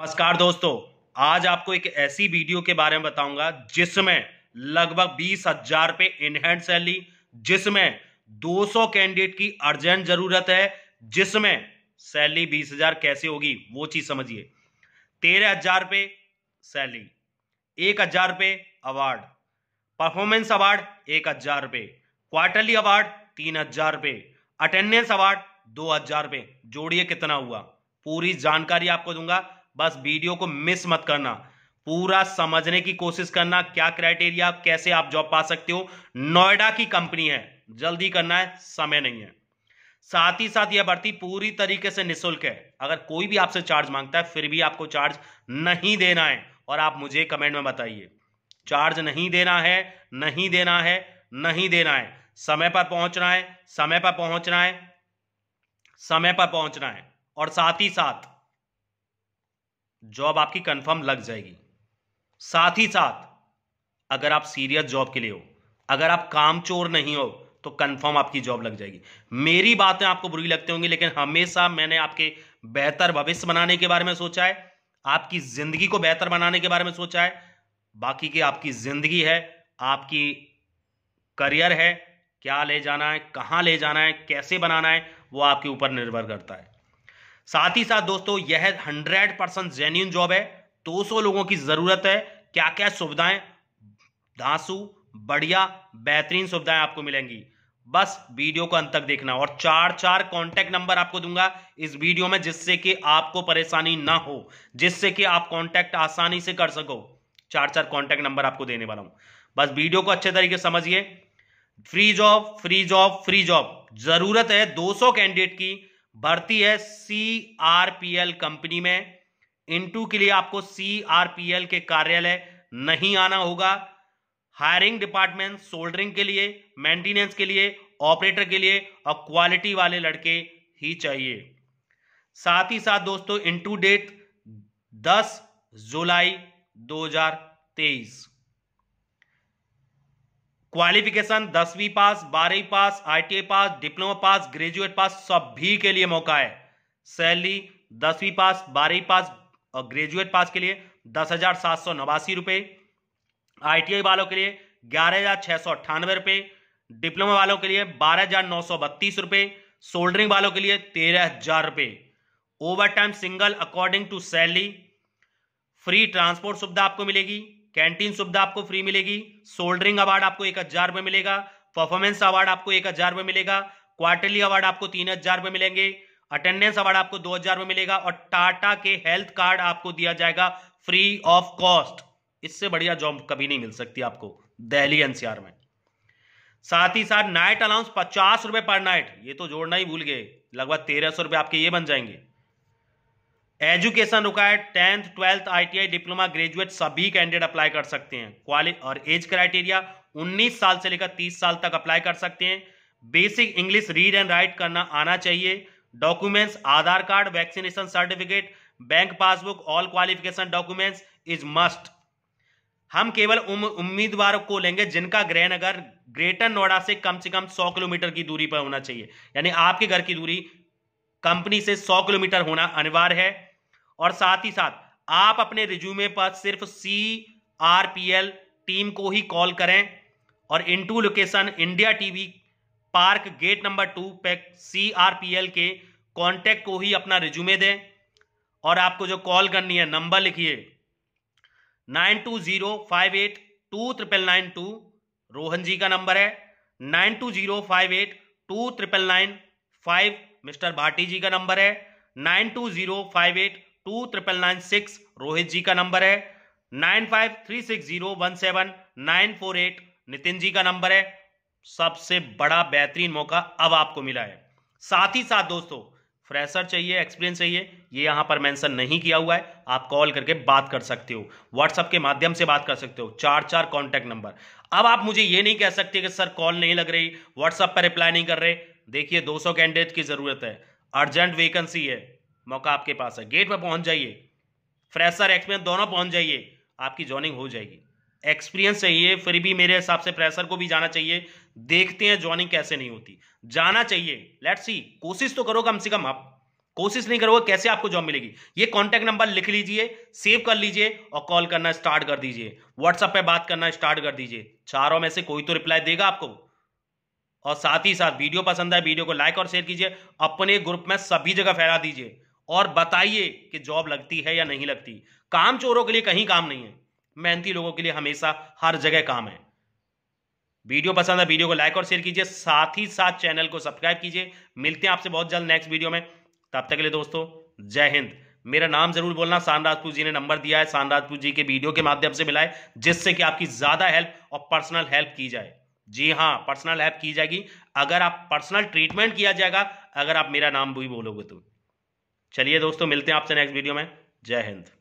नमस्कार दोस्तों आज आपको एक ऐसी वीडियो के बारे में बताऊंगा जिसमें लगभग बीस हजार पे इनहैंड सैलरी जिसमें 200 कैंडिडेट की अर्जेंट जरूरत है जिसमें सैलरी बीस हजार कैसे होगी वो चीज समझिए तेरह हजार पे सैलरी एक हजार पे अवार्ड परफॉर्मेंस अवार्ड एक हजार रुपये क्वार्टरली अवार्ड तीन हजार रुपये अटेंडेंस अवार्ड दो हजार रुपये जोड़िए कितना हुआ पूरी जानकारी आपको दूंगा बस वीडियो को मिस मत करना पूरा समझने की कोशिश करना क्या क्राइटेरिया कैसे आप जॉब पा सकते हो नोएडा की कंपनी है जल्दी करना है समय नहीं है साथ ही साथ यह भर्ती पूरी तरीके से निशुल्क है अगर कोई भी आपसे चार्ज मांगता है फिर भी आपको चार्ज नहीं देना है और आप मुझे कमेंट में बताइए चार्ज नहीं देना है नहीं देना है नहीं देना है समय पर पहुंचना है समय पर पहुंचना है समय पर पहुंचना है और साथ ही साथ जॉब आपकी कंफर्म लग जाएगी साथ ही साथ अगर आप सीरियस जॉब के लिए हो अगर आप काम चोर नहीं हो तो कंफर्म आपकी जॉब लग जाएगी मेरी बातें आपको बुरी लगती होंगी लेकिन हमेशा मैंने आपके बेहतर भविष्य बनाने के बारे में सोचा है आपकी जिंदगी को बेहतर बनाने के बारे में सोचा है बाकी की आपकी जिंदगी है आपकी करियर है क्या ले जाना है कहां ले जाना है कैसे बनाना है वो आपके ऊपर निर्भर करता है साथ ही साथ दोस्तों यह हंड्रेड परसेंट जेन्यून जॉब है दो सौ लोगों की जरूरत है क्या क्या सुविधाएं धांसू बढ़िया बेहतरीन सुविधाएं आपको मिलेंगी बस वीडियो को अंत तक देखना और चार चार कांटेक्ट नंबर आपको दूंगा इस वीडियो में जिससे कि आपको परेशानी ना हो जिससे कि आप कांटेक्ट आसानी से कर सको चार चार कांटेक्ट नंबर आपको देने वाला हूं बस वीडियो को अच्छे तरीके समझिए free job free job free job जरूरत है 200 कैंडिडेट की भर्ती है C R P L company में इंटू के लिए आपको सी आर पी एल के कार्यालय नहीं आना होगा हायरिंग डिपार्टमेंट सोल्डरिंग के लिए मेंटेनेंस के लिए ऑपरेटर के लिए और क्वालिटी वाले लड़के ही चाहिए साथ ही साथ दोस्तों इंटू डेट 10 जुलाई 2023 क्वालिफिकेशन दसवीं पास बारहवीं pass ITI pass diploma pass graduate pass सभी के लिए मौका है सैलरी दसवीं पास बारहवीं पास और ग्रेजुएट पास के लिए दस हजार सात सौ नवासी रुपये आई वालों के लिए ग्यारह हजार छः सौ अट्ठानवे रुपये डिप्लोमा वालों के लिए बारह हजार नौ सौ बत्तीस रुपये सोल्डरिंग वालों के लिए तेरह हजार रुपये over time single according to salary free transport सुविधा आपको मिलेगी कैंटीन सुविधा आपको फ्री मिलेगी सोल्डरिंग अवार्ड आपको एक हजार रुपए मिलेगा परफॉर्मेंस अवार्ड आपको एक हजार रुपए मिलेगा क्वार्टरली अवार्ड आपको तीन हजार रुपए मिलेंगे अटेंडेंस अवार्ड आपको दो हजार रुपए मिलेगा और टाटा के हेल्थ कार्ड आपको दिया जाएगा फ्री ऑफ कॉस्ट इससे बढ़िया जॉब कभी नहीं मिल सकती आपको दहली एनसीआर में साथ ही साथ नाइट अलाउंस पचास रुपए पर नाइट ये तो जोड़ना ही भूल गए लगभग तेरह सौ रुपए आपके ये बन जाएंगे education required tenth twelfth ITI diploma graduate सभी कैंडिडेट अप्लाई कर सकते हैं क्वालि और एज क्राइटेरिया 19 साल से लेकर 30 साल तक अप्लाई कर सकते हैं basic English read and write करना आना चाहिए documents Aadhaar card vaccination certificate bank passbook all qualification documents is must हम केवल उम्मीदवारों को लेंगे जिनका ग्रहण नगर ग्रेटर नोएडा से कम से कम 100 किलोमीटर की दूरी पर होना चाहिए यानी आपके घर की दूरी कंपनी से 100 किलोमीटर होना अनिवार्य है और साथ ही साथ आप अपने रिज्यूमे पर सिर्फ C R P L team को ही कॉल करें और इन two location India TV park gate number two पे सी आर पी एल के कॉन्टेक्ट को ही अपना रिज्यूमे दें और आपको जो कॉल करनी है नंबर लिखिए nine two zero five eight two triple nine two Rohan ji का नंबर है nine two zero five eight two triple nine five mister Bhati ji का नंबर है nine two zero five eight two triple nine six Rohit ji का number है nine five three six zero one seven nine four eight Nitin ji का number है सबसे बड़ा बेहतरीन मौका अब आपको मिला है साथ ही साथ दोस्तों फ्रेशर चाहिए एक्सपीरियंस चाहिए ये यहां पर मेंशन नहीं किया हुआ है आप कॉल करके बात कर सकते हो व्हाट्सएप के माध्यम से बात कर सकते हो चार चार कॉन्टैक्ट नंबर अब आप मुझे ये नहीं कह सकते कि सर कॉल नहीं लग रही व्हाट्सएप पर रिप्लाई नहीं कर रहे देखिए 200 कैंडिडेट की ज़रूरत है अर्जेंट वेकेंसी है मौका आपके पास है गेट पर पहुंच जाइए फ्रेशर एक्सपीरियंस दोनों पहुंच जाइए आपकी जॉइनिंग हो जाएगी एक्सपीरियंस चाहिए फिर भी मेरे हिसाब से फ्रेशर को भी जाना चाहिए देखते हैं जॉइनिंग कैसे नहीं होती जाना चाहिए लेट्स सी कोशिश तो करो कम से कम आप कोशिश नहीं करोगे कैसे आपको जॉब मिलेगी ये कॉन्टैक्ट नंबर लिख लीजिए सेव कर लीजिए और कॉल करना स्टार्ट कर दीजिए व्हाट्सएप पर बात करना स्टार्ट कर दीजिए चारों में से कोई तो रिप्लाई देगा आपको और साथ ही साथ वीडियो पसंद आए वीडियो को लाइक और शेयर कीजिए अपने ग्रुप में सभी जगह फैला दीजिए और बताइए कि जॉब लगती है या नहीं लगती काम चोरों के लिए कहीं काम नहीं है मेहनती लोगों के लिए हमेशा हर जगह काम है वीडियो पसंद है वीडियो को लाइक और शेयर कीजिए साथ ही साथ चैनल को सब्सक्राइब कीजिए मिलते हैं आपसे बहुत जल्द नेक्स्ट वीडियो में तब तक के लिए दोस्तों जय हिंद मेरा नाम जरूर बोलना शान राजपूत जी ने नंबर दिया है शान राजपूत जी के वीडियो के माध्यम से मिलाए जिससे कि आपकी ज़्यादा हेल्प और पर्सनल हेल्प की जाए जी हाँ पर्सनल हेल्प की जाएगी अगर आप पर्सनल ट्रीटमेंट किया जाएगा अगर आप मेरा नाम भी बोलोगे तो चलिए दोस्तों मिलते हैं आपसे नेक्स्ट वीडियो में जय हिंद